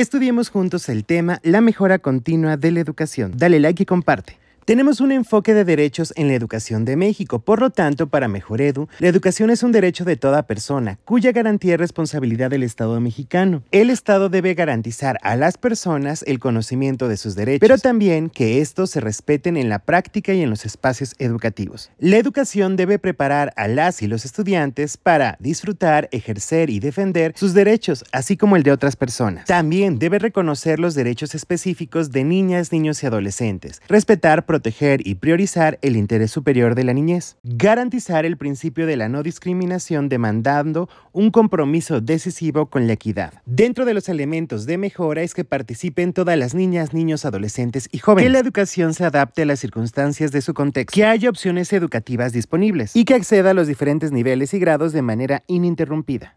Estudiemos juntos el tema La mejora continua de la educación. Dale like y comparte. Tenemos un enfoque de derechos en la educación de México, por lo tanto, para Mejor Edu, la educación es un derecho de toda persona, cuya garantía es responsabilidad del Estado mexicano. El Estado debe garantizar a las personas el conocimiento de sus derechos, pero también que estos se respeten en la práctica y en los espacios educativos. La educación debe preparar a las y los estudiantes para disfrutar, ejercer y defender sus derechos, así como el de otras personas. También debe reconocer los derechos específicos de niñas, niños y adolescentes, respetar, proteger y priorizar el interés superior de la niñez, garantizar el principio de la no discriminación demandando un compromiso decisivo con la equidad. Dentro de los elementos de mejora es que participen todas las niñas, niños, adolescentes y jóvenes, que la educación se adapte a las circunstancias de su contexto, que haya opciones educativas disponibles y que acceda a los diferentes niveles y grados de manera ininterrumpida.